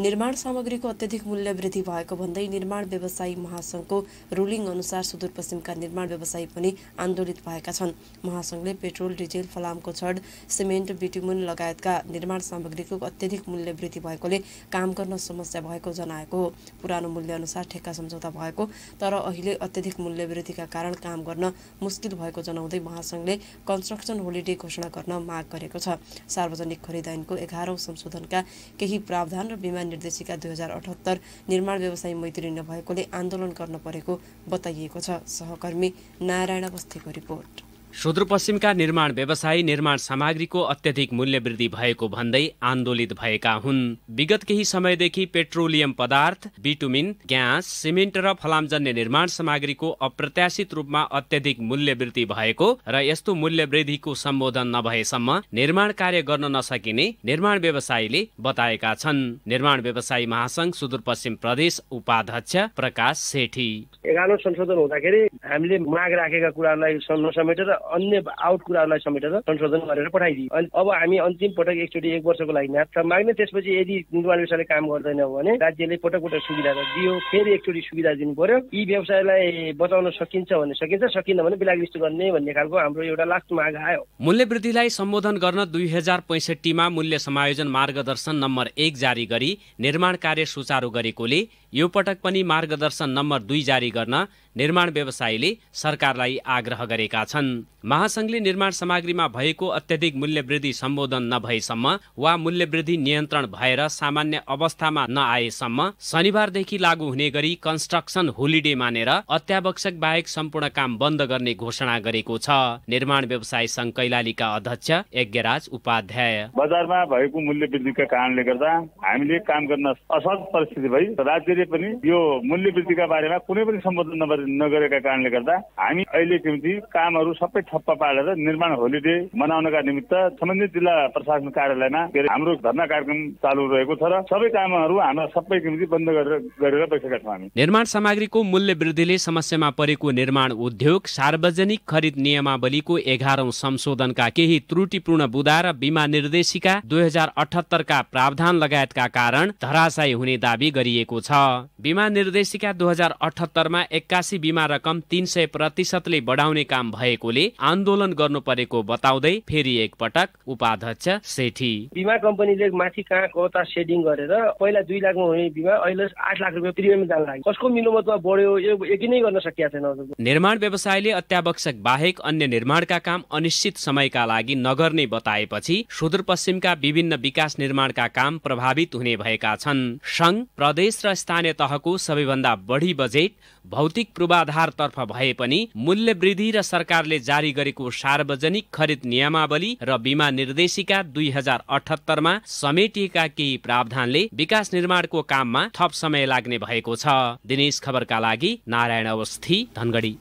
निर्माण सामग्रीको अत्यधिक मूल्य वृद्धि भएको भन्दै निर्माण व्यवसायी महासङ्घको रुलिङ अनुसार सुदूरपश्चिमका निर्माण व्यवसायी पनि आन्दोलित भएका छन् महासङ्घले पेट्रोल डिजेल फलामको छड सिमेन्ट बिटुमुन लगायतका निर्माण सामग्रीको अत्यधिक मूल्य वृद्धि भएकोले काम गर्न समस्या भएको जनाएको हो पुरानो मूल्यअनुसार ठेक्का सम्झौता भएको तर अहिले अत्यधिक मूल्य वृद्धिका कारण काम गर्न मुस्किल भएको जनाउँदै महासङ्घले कन्स्ट्रक्सन होलिडे घोषणा गर्न माग गरेको छ सार्वजनिक खरिद ऐनको एघारौँ संशोधनका केही प्रावधान र बिमा निर्देशिका दुई हजार अठहत्तर निर्माण व्यवसाय मैत्री नभएकोले आन्दोलन गर्न परेको बताइएको छ सहकर्मी नारायण बस्तीको रिपोर्ट सुदूरपश्चिमका निर्माण व्यवसायी निर्माण सामग्रीको अत्यधिक मूल्य वृद्धि भएको भन्दै आन्दोलित भएका हुन् विगत केही समयदेखि पेट्रोलियम पदार्थ बिटुमिन ग्यास सिमेन्ट र फलामजन्य निर्माण सामग्रीको अप्रत्याशित रूपमा अत्यधिक मूल्य वृद्धि भएको र यस्तो मूल्य वृद्धिको सम्बोधन नभएसम्म निर्माण कार्य गर्न नसकिने निर्माण व्यवसायीले बताएका छन् निर्माण व्यवसायी महासंघ सुदूरपश्चिम प्रदेश उपाध्यक्ष प्रकाश सेठी एघार संशोधन हुँदाखेरि हामीले माग राखेका कुरालाई नसमेटेर अन्य आउट कुराहरूलाई समेटेर संशोधन गरेर पठाइदिए अनि अब हामी अन्तिम पटक एकचोटि एक वर्षको लागि नाता माग्ने त्यसपछि यदि निर्माण व्यवसायले काम गर्दैन भने राज्यले पटक पटक सुविधा त दियो फेरि एकचोटि सुविधा दिनु पर्यो यी व्यवसायलाई बचाउन सकिन्छ भने सकिन्छ सकिन्न भने ब्ल्याकलिस्ट गर्ने भन्ने खालको हाम्रो एउटा लास्ट माग आयो मूल्य वृद्धिलाई सम्बोधन गर्न दुई हजार पैँसठीमा मूल्य समायोजन मार्गदर्शन नम्बर एक जारी गरी निर्माण कार्य सुचारू गरेकोले यो पटक पनि मार्गदर्शन नम्बर दुई जारी गर्न निर्माण व्यवसायीले सरकारलाई आग्रह गरेका छन् महासंघले निर्माण सामग्रीमा भएको अत्यधिक मूल्यवृद्धि सम्बोधन नभएसम्म वा मूल्यवृद्धि नियन्त्रण भएर सामान्य अवस्थामा नआएसम्म शनिबारदेखि लागू हुने गरी कन्स्ट्रक्सन होलिडे मानेर अत्यावश्यक बाहेक सम्पूर्ण काम बन्द गर्ने घोषणा गरेको छ निर्माण व्यवसाय संघ कैलालीका अध्यक्ष यज्ञराज उपाध्याय बजारमा भएको मूल्य वृद्धिका कारणले गर्दा हामीले काम गर्न असहज परिस्थिति भई राज्यले पनि यो मूल्य वृद्धिका बारेमा कुनै पनि सम्बोधन नगरेका कारणले गर्दा हामी अहिले कामहरू सबै यसलाई ठप्प पारेर निर्माण होलिडे मनाउनका निमित्त सम्बन्धित जिल्ला प्रशासन कार्यालयमा हाम्रो धरना कार्यक्रम चालु रहेको छ र सबै कामहरू हाम्रा सबै निम्ति बन्द गरेर गरेर बसेका छौँ हामी निर्माण सामग्रीको मूल्य वृद्धिले समस्यामा परेको निर्माण उद्योग सार्वजनिक खरिद नियमावलीको एघारौं संशोधनका केही त्रुटिपूर्ण बुदा र बिमा निर्देशिका दुई हजार अठहत्तरका प्रावधान लगायतका कारण धराशयी हुने दावी गरिएको छ बिमा निर्देशिका दुई हजार अठहत्तरमा एक्कासी बिमा रकम तीन सय प्रतिशतले बढाउने काम भएकोले आन्दोलन गर्नु परेको बताउँदै फेरि एकपटक उपाध्यक्ष सेठी बिमा कम्पनीले माथि कहाँ कता सेडिङ गरेर पहिला दुई लाखमा हुने बिमा अहिले आठ लाख रुपियाँ प्रिमियम जान लाग्यो कसको मिलोमतमा बढ्यो यो यकिनै गर्न सकिएको छैन निर्माण व्यवसायले अत्यावश्यक बाहेक अन्य निर्माणका काम अनिश्चित समयका लागि नगर्ने बताएपछि सुदूरपश्चिमका विभिन्न विकास निर्माणका काम प्रभावित हुने भएका छन् सङ्घ प्रदेश र स्थानीय तहको सबैभन्दा बढी बजेट भौतिक पूर्वाधारतर्फ भए पनि मूल्य वृद्धि र सरकारले जारी जारी गरेको सार्वजनिक खरिद नियमावली र बिमा निर्देशिका दुई हजार अठहत्तरमा समेटिएका केही प्रावधानले विकास निर्माणको काममा थप समय लाग्ने भएको छ दिनेश खबरका लागि नारायण अवस्थी धनगढी